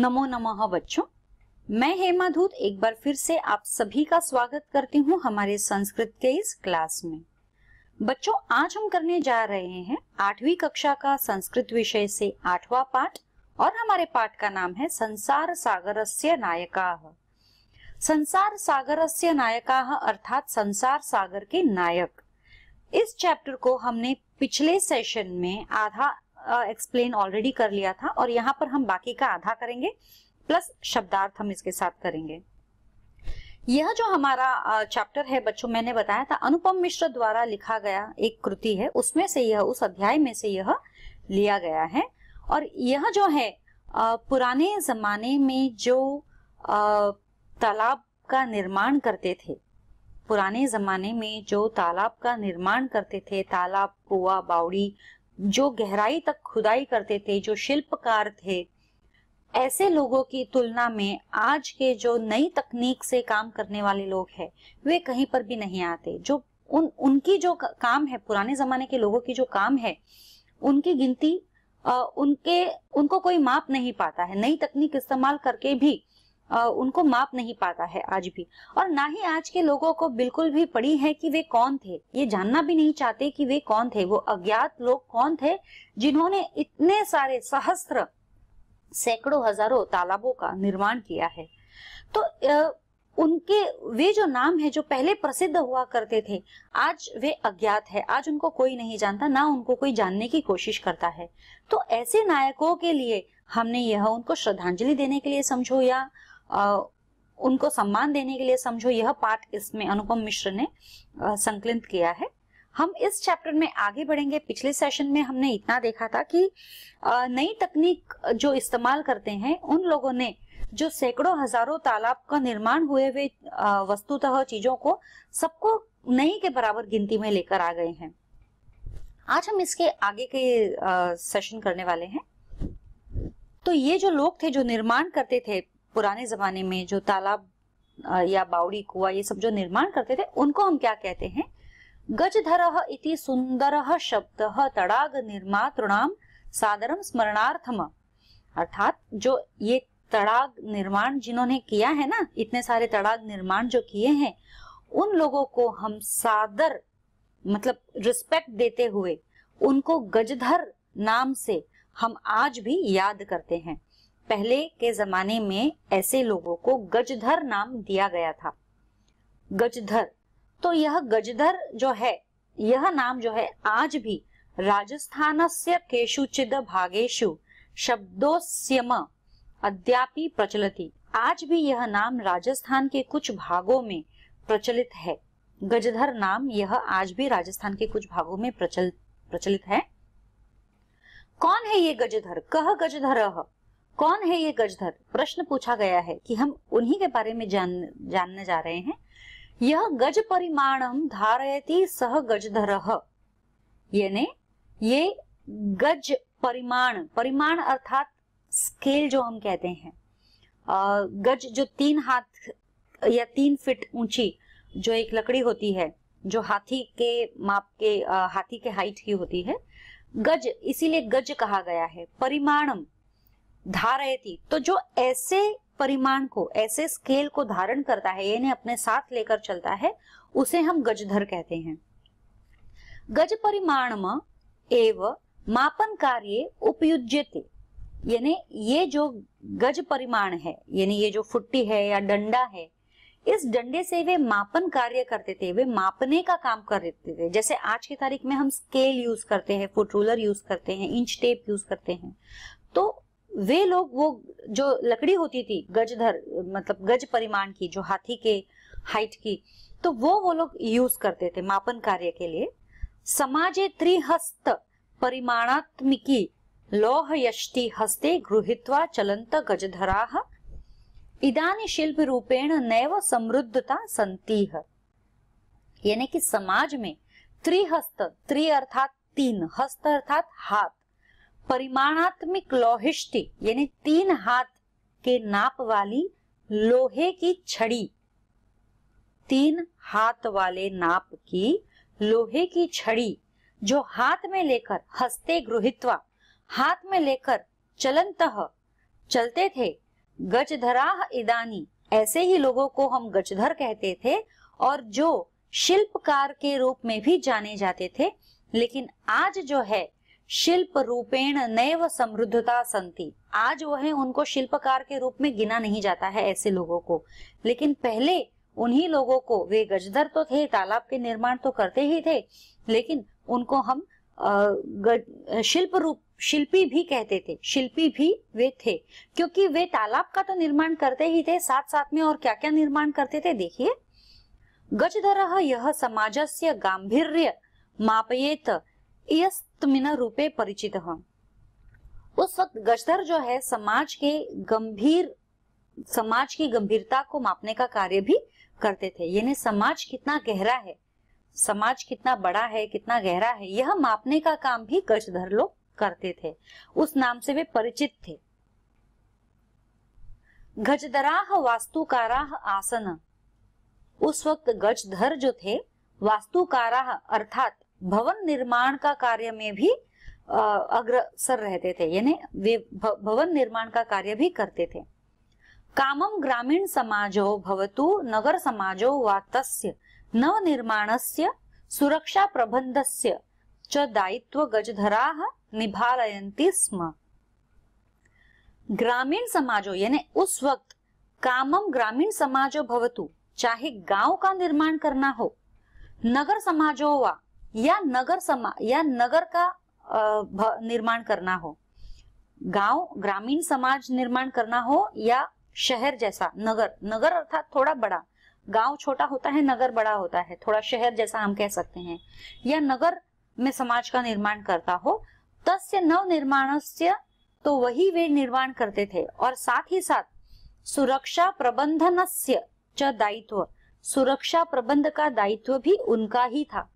नमो नमः बच्चों मैं हेमा धूत एक बार फिर से आप सभी का स्वागत करती हूँ हमारे संस्कृत के इस क्लास में बच्चों आज हम करने जा रहे हैं आठवीं कक्षा का संस्कृत विषय से आठवां पाठ और हमारे पाठ का नाम है संसार सागरस्य नायका संसार सागरस्य नायका अर्थात संसार सागर के नायक इस चैप्टर को हमने पिछले सेशन में आधा एक्सप्लेन uh, ऑलरेडी कर लिया था और यहाँ पर हम बाकी का आधा करेंगे प्लस शब्दार्थ हम इसके साथ करेंगे यह जो हमारा चैप्टर है बच्चों मैंने बताया था अनुपम मिश्र द्वारा लिखा गया एक कृति है उसमें से यह उस अध्याय में से यह लिया गया है और यह जो है पुराने जमाने में जो तालाब का निर्माण करते थे पुराने जमाने में जो तालाब का निर्माण करते थे तालाब कुआ बावड़ी जो गहराई तक खुदाई करते थे जो शिल्पकार थे ऐसे लोगों की तुलना में आज के जो नई तकनीक से काम करने वाले लोग हैं वे कहीं पर भी नहीं आते जो उन उनकी जो काम है पुराने जमाने के लोगों की जो काम है उनकी गिनती उनके उनको कोई माप नहीं पाता है नई तकनीक इस्तेमाल करके भी उनको माप नहीं पाता है आज भी और ना ही आज के लोगों को बिल्कुल भी पड़ी है कि वे कौन थे ये जानना भी नहीं चाहते कि वे कौन थे वो अज्ञात लोग कौन थे जिन्होंने इतने सारे सहस्त्र सैकड़ों हजारों तालाबों का निर्माण किया है तो आ, उनके वे जो नाम है जो पहले प्रसिद्ध हुआ करते थे आज वे अज्ञात है आज उनको कोई नहीं जानता ना उनको कोई जानने की कोशिश करता है तो ऐसे नायकों के लिए हमने यह उनको श्रद्धांजलि देने के लिए समझो या उनको सम्मान देने के लिए समझो यह पाठ इसमें अनुपम मिश्र ने संकलित किया है हम इस चैप्टर में आगे बढ़ेंगे पिछले सेशन में हमने इतना देखा था कि नई तकनीक जो इस्तेमाल करते हैं उन लोगों ने जो सैकड़ों हजारों तालाब का निर्माण हुए हुए वस्तुतः चीजों को सबको नई के बराबर गिनती में लेकर आ गए हैं आज हम इसके आगे के सेशन करने वाले हैं तो ये जो लोग थे जो निर्माण करते थे पुराने जमाने में जो तालाब या बावड़ी कुआ ये सब जो निर्माण करते थे उनको हम क्या कहते हैं गजधर इति सुंदर शब्द तड़ाग निर्मातृणाम सादरम स्मरणार्थम अर्थात जो ये तड़ाग निर्माण जिन्होंने किया है ना इतने सारे तड़ाग निर्माण जो किए हैं उन लोगों को हम सादर मतलब रिस्पेक्ट देते हुए उनको गजधर नाम से हम आज भी याद करते हैं पहले के जमाने में ऐसे लोगों को गजधर नाम दिया गया था गजधर तो यह गजधर जो है यह नाम जो है आज भी राजस्थान से केशुचिद भागेशु शब्दोस्यम अद्यापि प्रचलित आज भी यह नाम राजस्थान के कुछ भागों में प्रचलित है गजधर नाम यह आज भी राजस्थान के कुछ भागों में प्रचल प्रचलित है कौन है ये गजधर कह गजधर कौन है ये गजधर प्रश्न पूछा गया है कि हम उन्हीं के बारे में जान जानने जा रहे हैं यह गज परिमाणम धारयती सह गजधर यानी ये गज परिमाण परिमाण अर्थात स्केल जो हम कहते हैं गज जो तीन हाथ या तीन फिट ऊंची जो एक लकड़ी होती है जो हाथी के माप के हाथी के हाइट की होती है गज इसीलिए गज कहा गया है परिमाणम धा रहे थी तो जो ऐसे परिमाण को ऐसे स्केल को धारण करता है यानी अपने साथ लेकर चलता है उसे हम गजधर कहते हैं गज परिमाण एव मापन कार्य उपयुज्यते यानी ये जो गज परिमाण है यानी ये जो फुट्टी है या डंडा है इस डंडे से वे मापन कार्य करते थे वे मापने का काम कर देते थे जैसे आज की तारीख में हम स्केल यूज करते हैं फुट रूलर यूज करते हैं इंच टेप यूज करते हैं तो वे लोग वो जो लकड़ी होती थी गजधर मतलब गज परिमाण की जो हाथी के हाइट की तो वो वो लोग यूज करते थे मापन कार्य के लिए समाजे त्रिहस्त परिमाणात्मिकी लोह यष्टि हस्ते गृहीत्वा चलंत गजधरा इदानी शिल्प रूपेण नैव समृद्धता संती है यानी कि समाज में त्रिहस्त त्रि अर्थात तीन हस्त अर्थात हाथ परिमाणात्मिक लोहिष्टी यानी तीन हाथ के नाप वाली लोहे की छड़ी तीन हाथ वाले नाप की लोहे की छड़ी जो हाथ में लेकर हस्ते गृहित्वा हाथ में लेकर चलन चलते थे गजधरा इदानी ऐसे ही लोगों को हम गजधर कहते थे और जो शिल्पकार के रूप में भी जाने जाते थे लेकिन आज जो है शिल्प रूपेण नैव समृद्धता संति आज वह उनको शिल्पकार के रूप में गिना नहीं जाता है ऐसे लोगों को लेकिन पहले उन्हीं लोगों को वे गजधर तो थे तालाब के निर्माण तो करते ही थे लेकिन उनको हम शिल्प रूप शिल्पी भी कहते थे शिल्पी भी वे थे क्योंकि वे तालाब का तो निर्माण करते ही थे साथ साथ में और क्या क्या निर्माण करते थे देखिए गजधर यह समाजस्य गांधी मापयेत रूपे परिचित उस वक्त गजधर जो है समाज के गंभीर समाज की गंभीरता को मापने का कार्य भी करते थे यानी समाज कितना गहरा है समाज कितना बड़ा है कितना गहरा है यह मापने का काम भी गजधर लोग करते थे उस नाम से वे परिचित थे गजदराह वास्तुकाराह आसन उस वक्त गजधर जो थे वास्तुकाराह अर्थात भवन निर्माण का कार्य में भी अग्रसर रहते थे यानी वे भवन निर्माण का कार्य भी करते थे कामम ग्रामीण समाजो भवतु नगर समाजो वा तस्य से सुरक्षा प्रबंधस्य च दायित्व गजधरा निभायती स्म ग्रामीण समाजों यानी उस वक्त कामम ग्रामीण समाजो भवतु चाहे गांव का निर्माण करना हो नगर समाजो वा या नगर समा या नगर का निर्माण करना हो गांव ग्रामीण समाज निर्माण करना हो या शहर जैसा नगर नगर अर्थात थोड़ा बड़ा गांव छोटा होता है नगर बड़ा होता है थोड़ा शहर जैसा हम कह सकते हैं या नगर में समाज का निर्माण करता हो तस्य नव निर्माण तो वही वे निर्माण करते थे और साथ ही साथ सुरक्षा प्रबंधन च दायित्व सुरक्षा प्रबंध का दायित्व भी उनका ही था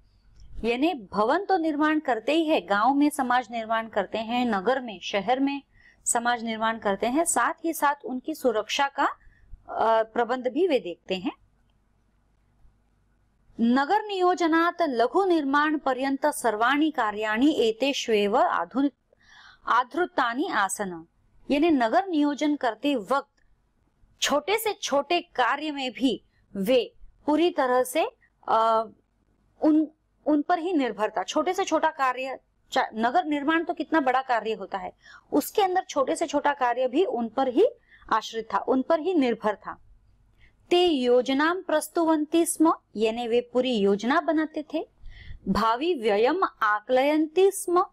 यानी भवन तो निर्माण करते ही है गांव में समाज निर्माण करते हैं नगर में शहर में समाज निर्माण करते हैं साथ ही साथ उनकी सुरक्षा का प्रबंध भी वे देखते हैं नगर नियोजना लघु निर्माण पर्यंत सर्वाणी कार्याणी एतेष्वेव आधुनिक आधुतानी आसन यानी नगर नियोजन करते वक्त छोटे से छोटे कार्य में भी वे पूरी तरह से आ, उन उन पर ही निर्भरता छोटे से छोटा कार्य नगर निर्माण तो कितना बड़ा कार्य होता है उसके अंदर छोटे से छोटा कार्य भी उन पर ही आश्रित था उन पर ही निर्भर था ते योजना प्रस्तुवंती स्म यानी वे पूरी योजना बनाते थे भावी व्ययम आकलयंती स्म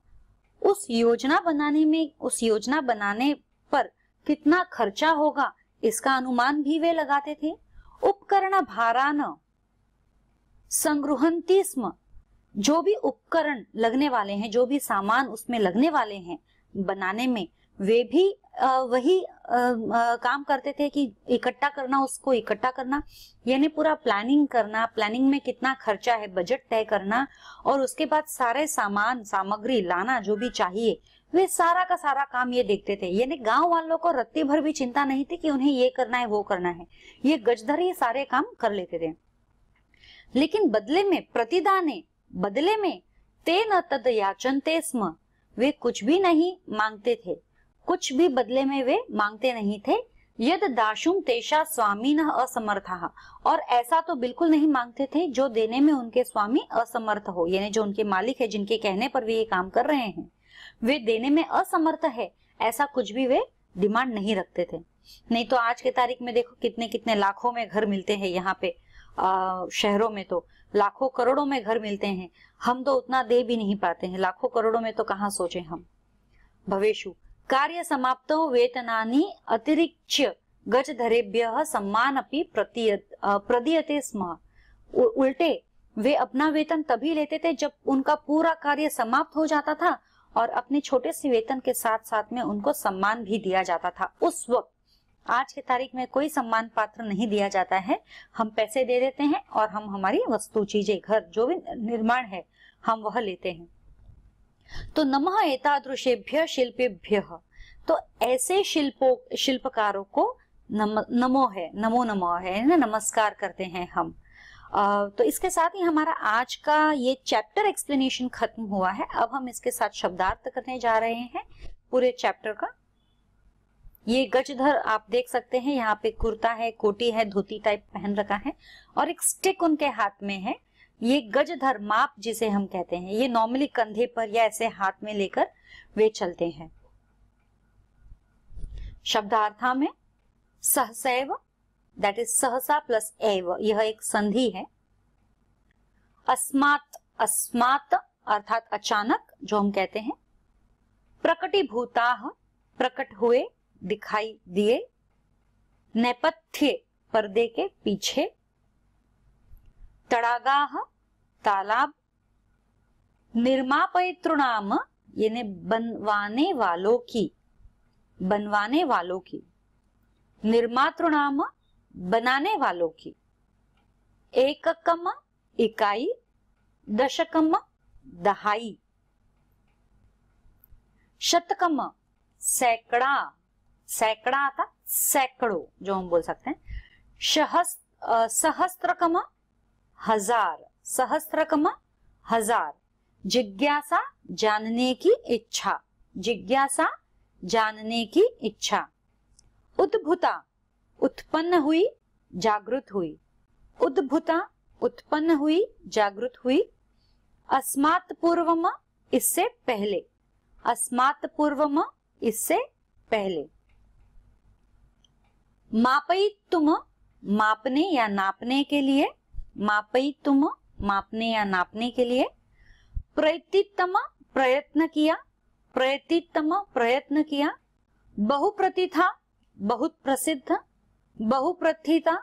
उस योजना बनाने में उस योजना बनाने पर कितना खर्चा होगा इसका अनुमान भी वे लगाते थे उपकरण भारान संग्रहती स्म जो भी उपकरण लगने वाले हैं जो भी सामान उसमें लगने वाले हैं बनाने में वे भी वही काम करते थे कि इकट्ठा करना उसको इकट्ठा करना यानी पूरा प्लानिंग करना प्लानिंग में कितना खर्चा है बजट तय करना और उसके बाद सारे सामान सामग्री लाना जो भी चाहिए वे सारा का सारा काम ये देखते थे यानी गांव वालों को रत्ती भर भी चिंता नहीं थी कि उन्हें ये करना है वो करना है ये गजधर ये सारे काम कर लेते थे लेकिन बदले में प्रतिदा ने बदले में ते न तद याचनते स्म वे कुछ भी नहीं मांगते थे कुछ भी बदले में वे मांगते नहीं थे यद दाशुम तेषा स्वामी न असमर्था और ऐसा तो बिल्कुल नहीं मांगते थे जो देने में उनके स्वामी असमर्थ हो यानी जो उनके मालिक है जिनके कहने पर वे ये काम कर रहे हैं वे देने में असमर्थ है ऐसा कुछ भी वे डिमांड नहीं रखते थे नहीं तो आज के तारीख में देखो कितने कितने लाखों में घर मिलते हैं यहाँ पे आ, शहरों में तो लाखों करोड़ों में घर मिलते हैं हम तो उतना दे भी नहीं पाते हैं लाखों करोड़ों में तो कहाँ सोचे हम भवेशु कार्य समाप्त वेतनानि गज धरे सम्मान अपनी प्रदीयते स्म उल्टे वे अपना वेतन तभी लेते थे जब उनका पूरा कार्य समाप्त हो जाता था और अपने छोटे से वेतन के साथ साथ में उनको सम्मान भी दिया जाता था उस वक्त आज के तारीख में कोई सम्मान पात्र नहीं दिया जाता है हम पैसे दे देते हैं और हम हमारी वस्तु चीजें घर जो भी निर्माण है हम वह लेते हैं तो नमः एतादृशेभ्य शिल्पेभ्य तो ऐसे शिल्पो शिल्पकारों को नम, नमो है नमो नमो है ना नमस्कार करते हैं हम आ, तो इसके साथ ही हमारा आज का ये चैप्टर एक्सप्लेनेशन खत्म हुआ है अब हम इसके साथ शब्दार्थ करने जा रहे हैं पूरे चैप्टर का ये गजधर आप देख सकते हैं यहाँ पे कुर्ता है कोटी है धोती टाइप पहन रखा है और एक स्टिक उनके हाथ में है ये गजधर माप जिसे हम कहते हैं ये नॉर्मली कंधे पर या ऐसे हाथ में लेकर वे चलते हैं शब्दार्था में सहसैव दैट इज सहसा प्लस एव यह एक संधि है अस्मात अस्मात अर्थात अचानक जो हम कहते हैं प्रकटी भूता प्रकट हुए दिखाई दिए नेपथ्य पर्दे के पीछे तड़ागाह तालाब निर्मापयतृणाम यानी बनवाने वालों की बनवाने वालों की निर्मातृणाम बनाने वालों की एककम इकाई दशकम दहाई शतकम सैकड़ा सैकड़ा आता सैकड़ों जो हम बोल सकते हैं सहस्त्र कम हजार कम हजार जिज्ञासा जानने की इच्छा जिज्ञासा जानने की इच्छा उद्भुता उत्पन्न हुई जागृत हुई उद्भुता उत्पन्न हुई जागृत हुई अस्मात् पूर्वम इससे पहले अस्मात् पूर्वम इससे पहले मापई तुम मापने या नापने के लिए मापई तुम मापने या नापने के लिए प्रतितम प्रयत्न किया प्रतितम प्रयत्न किया बहुप्रतिथा बहुत प्रसिद्ध बहुप्रथिता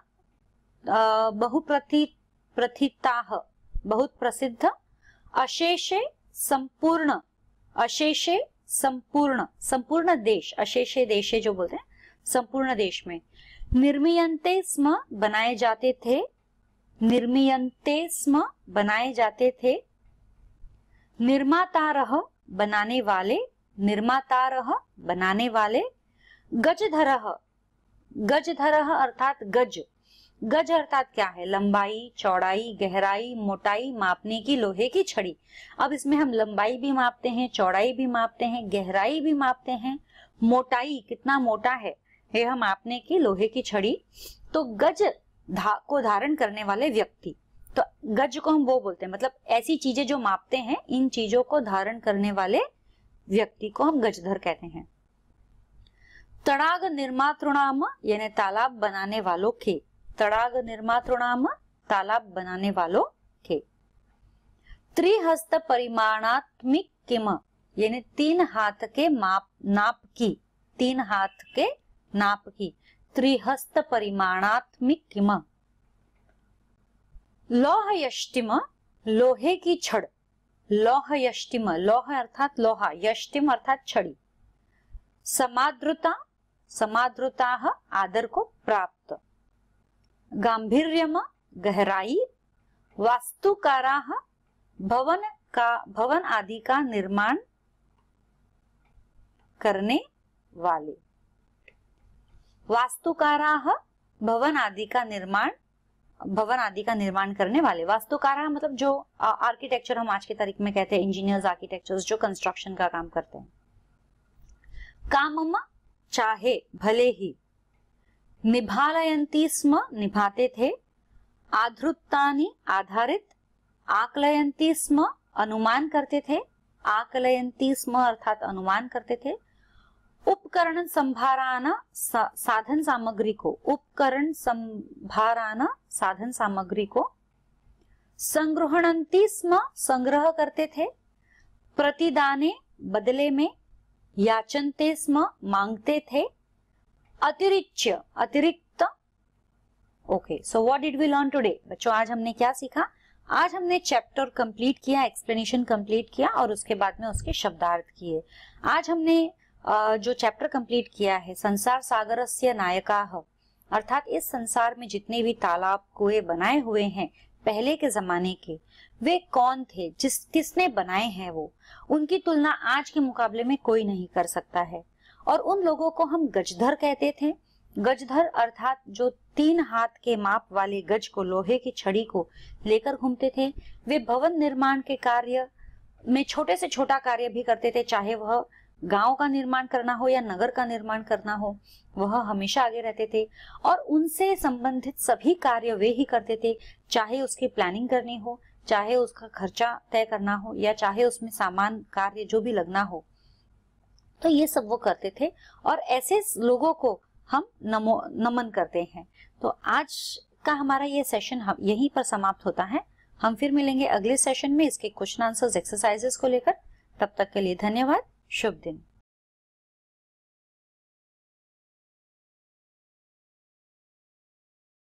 बहुप्रति प्रथिता बहुत प्रसिद्ध अशेषे संपूर्ण अशेषे संपूर्ण संपूर्ण देश अशेषे देशे जो बोलते हैं संपूर्ण देश में निर्मियंते स्म बनाए जाते थे निर्मियंते स्म बनाए जाते थे निर्माता रह बनाने वाले निर्माता रह बनाने वाले गजधर गजधर अर्थात गज गज अर्थात क्या है लंबाई चौड़ाई गहराई मोटाई मापने की लोहे की छड़ी अब इसमें हम लंबाई भी मापते हैं चौड़ाई भी मापते हैं गहराई भी मापते हैं मोटाई कितना मोटा है है हम आपने की लोहे की छड़ी तो गज धा को धारण करने वाले व्यक्ति तो गज को हम वो बोलते हैं मतलब ऐसी चीजें जो मापते हैं इन चीजों को धारण करने वाले व्यक्ति को हम गजधर कहते हैं तड़ाग निर्मातृणाम यानी तालाब बनाने वालों के तड़ाग निर्मातृणाम तालाब बनाने वालों के त्रिहस्त परिमाणात्मिक किम यानी तीन हाथ के माप नाप की तीन हाथ के नाप की त्रिहस्त परिमाणात्मिक लौह यष्टिम लोहे की छड़ लौह यष्टिम लौह अर्थात लोहा यष्टिम अर्थात छड़ी समाद्रुता समाद्रुता आदर को प्राप्त गांभीर्यम गहराई वास्तुकारा भवन का भवन आदि का निर्माण करने वाले वास्तुकारा भवन आदि का निर्माण भवन आदि का निर्माण करने वाले वास्तुकारा मतलब जो आर्किटेक्चर हम आज के तारीख में कहते हैं इंजीनियर्स आर्किटेक्चर्स जो कंस्ट्रक्शन का काम करते हैं काम चाहे भले ही निभालयंती स्म निभाते थे आधृतानी आधारित आकलयंती स्म अनुमान करते थे आकलयंती स्म अर्थात अनुमान करते थे उपकरण संभाराना सा, साधन सामग्री को उपकरण संभाराना साधन सामग्री को संग्रहणंती स्म संग्रह करते थे प्रतिदाने बदले में याचनते स्म मांगते थे अतिरिक्त अतिरिक्त okay so what did we learn today बच्चों आज हमने क्या सीखा आज हमने चैप्टर कंप्लीट किया एक्सप्लेनेशन कंप्लीट किया और उसके बाद में उसके शब्दार्थ किए आज हमने जो चैप्टर कंप्लीट किया है संसार सागर से नायका अर्थात इस संसार में जितने भी तालाब कुएं बनाए हुए हैं पहले के जमाने के वे कौन थे जिस किसने बनाए हैं वो उनकी तुलना आज के मुकाबले में कोई नहीं कर सकता है और उन लोगों को हम गजधर कहते थे गजधर अर्थात जो तीन हाथ के माप वाले गज को लोहे की छड़ी को लेकर घूमते थे वे भवन निर्माण के कार्य में छोटे से छोटा कार्य भी करते थे चाहे वह गांव का निर्माण करना हो या नगर का निर्माण करना हो वह हमेशा आगे रहते थे और उनसे संबंधित सभी कार्य वे ही करते थे चाहे उसकी प्लानिंग करनी हो चाहे उसका खर्चा तय करना हो या चाहे उसमें सामान कार्य जो भी लगना हो तो ये सब वो करते थे और ऐसे लोगों को हम नमो नमन करते हैं तो आज का हमारा ये सेशन हम यहीं पर समाप्त होता है हम फिर मिलेंगे अगले सेशन में इसके क्वेश्चन आंसर्स एक्सरसाइजेस को लेकर तब तक के लिए धन्यवाद शुभ दिन